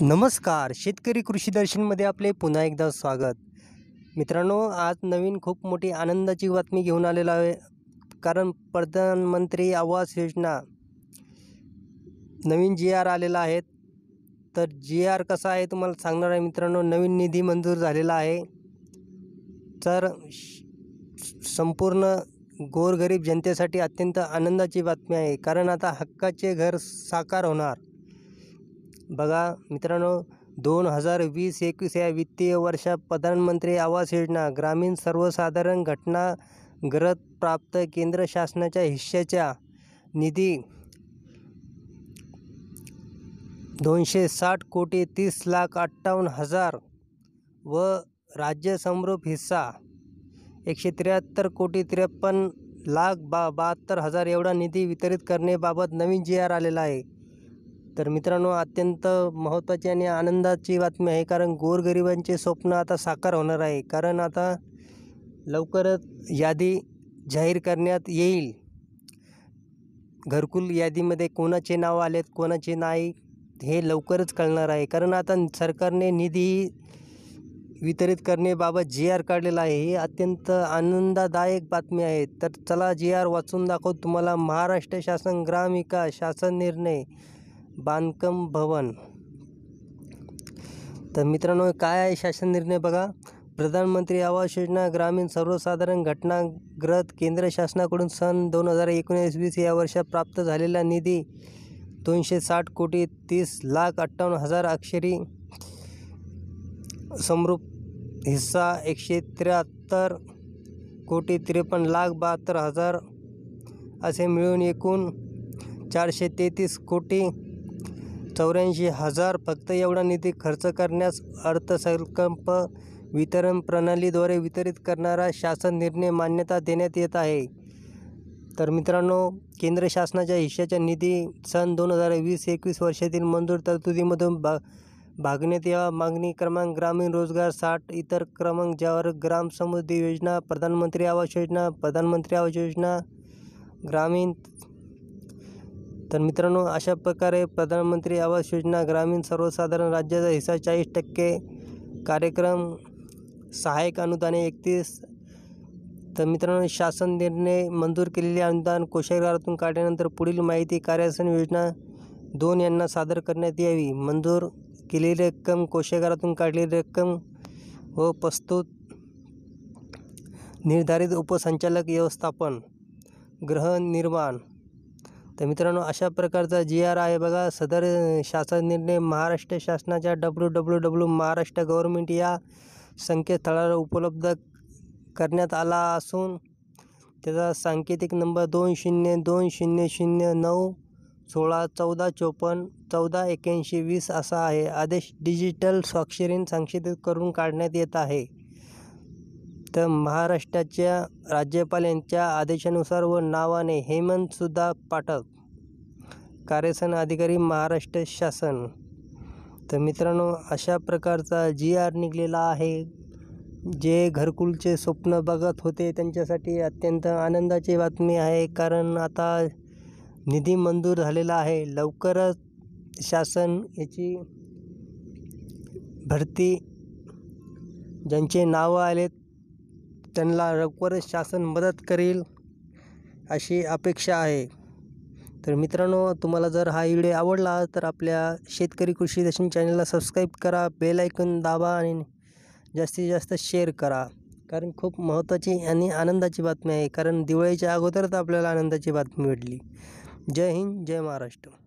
नमस्कार शेतकरी कृषी दर्शनमध्ये आपले पुन्हा एकदा स्वागत मित्रांनो आज नवीन खूप मोठी आनंदाची बातमी घेऊन आलेला आहे कारण प्रधानमंत्री आवास योजना नवीन जी आर आलेला आहे तर जी आर कसा आहे तुम्हाला सांगणार आहे मित्रांनो नवीन निधी मंजूर झालेला आहे तर संपूर्ण गोरगरीब जनतेसाठी अत्यंत आनंदाची बातमी आहे कारण आता हक्काचे घर साकार होणार बघा मित्रांनो दोन हजार वीस एकवीस या वित्तीय वर्षात प्रधानमंत्री आवास योजना ग्रामीण सर्वसाधारण घटना गरज प्राप्त केंद्र शासनाच्या हिश्श्याच्या निधी दोनशे साठ कोटी तीस लाख अठ्ठावन्न हजार व राज्य समरूप हिस्सा एकशे त्र्याहत्तर कोटी त्रेपन्न लाख बा बहात्तर हजार एवढा निधी वितरित करण्याबाबत नवीन जी आर आलेला आहे तर मित्रांनो अत्यंत महत्त्वाची आणि आनंदाची बातमी आहे कारण गोरगरिबांचे स्वप्न आता साकार होणार आहे कारण आता लवकरच यादी जाहीर करण्यात येईल घरकुल यादीमध्ये कोणाचे नाव आलेत कोणाचे नाही हे लवकरच कळणार आहे कारण आता सरकारने निधी वितरित करण्याबाबत जी आर काढलेला आहे ही अत्यंत आनंददायक बातमी आहे तर चला जी आर वाचून दाखव तुम्हाला महाराष्ट्र शासन ग्रामविकास शासन निर्णय बांधकाम भवन तर मित्रांनो काय आहे शासन निर्णय बघा प्रधानमंत्री आवास योजना ग्रामीण सर्वसाधारण घटनाग्रत केंद्र शासनाकडून सन दोन हजार एकोणीस वीस या वर्षात प्राप्त झालेला निधी दोनशे साठ कोटी तीस लाख अठ्ठावन्न हजार अक्षरी समरूप हिस्सा एकशे त्र्याहत्तर कोटी त्रेपन्न लाख बहात्तर हजार असे मिळून एकूण चारशे तेहतीस कोटी चौऱ्याऐंशी हजार फक्त एवढा निधी खर्च करण्यास अर्थसंकल्प वितरण प्रणालीद्वारे वितरित करणारा शासन निर्णय मान्यता देण्यात येत आहे तर मित्रांनो केंद्र शासनाच्या हिश्श्याच्या निधी सन दोन हजार वीस एकवीस वर्षातील मंजूर तरतुदीमधून बा भागण्यात यावा मागणी क्रमांक ग्रामीण रोजगार साठ इतर क्रमांक ज्यावर ग्राम समृद्धी योजना प्रधानमंत्री आवास योजना प्रधानमंत्री आवास योजना ग्रामीण तर मित्रांनो अशा प्रकारे प्रधानमंत्री आवास योजना ग्रामीण सर्वसाधारण राज्याचा हिस्सा चाळीस टक्के कार्यक्रम सहाय्यक अनुदाने एकतीस तर मित्रांनो शासन निर्णय मंजूर केलेले अनुदान कोशागारातून काढल्यानंतर पुढील माहिती कार्यासन योजना दोन यांना सादर करण्यात यावी मंजूर केलेली रक्कम कोशागारातून काढलेली रक्कम व प्रस्तुत निर्धारित उपसंचालक व्यवस्थापन गृहनिर्माण तर मित्रांनो अशा प्रकारचा जी आर आहे बघा सदर शासन निर्णय महाराष्ट्र शासनाच्या W W W Maharashtra government या संकेतस्थळावर उपलब्ध करण्यात आला असून त्याचा सांकेतिक नंबर दोन शून्य दोन शून्य शून्य नऊ सोळा चौदा चोपन्न चौदा एक्क्याऐंशी वीस असा आहे आदेश डिजिटल स्वाक्षरीन सांक्षित करून काढण्यात येत आहे तर महाराष्ट्राच्या राज्यपाल यांच्या आदेशानुसार व नावाने हेमंतसुद्धा पाठक कार्यसन अधिकारी महाराष्ट्र शासन तर मित्रांनो अशा प्रकारचा जी आर निघलेला आहे जे घरकुलचे स्वप्न बघत होते त्यांच्यासाठी अत्यंत आनंदाची बातमी आहे कारण आता निधी मंजूर झालेला आहे लवकरच शासन याची भरती ज्यांचे नावं आलेत त्यांना लवकर शासन मदत करेल अशी अपेक्षा आहे तर मित्रांनो तुम्हाला जर हा व्हिडिओ आवडला तर आपल्या शेतकरी कृषी दर्शन चॅनलला सबस्क्राईब करा बेल ऐकून दाबा आणि जास्तीत जास्त शेअर करा कारण खूप महत्त्वाची आणि आनंदाची बातमी आहे कारण दिवाळीच्या अगोदरच आपल्याला आनंदाची बातमी भेटली जय हिंद जय महाराष्ट्र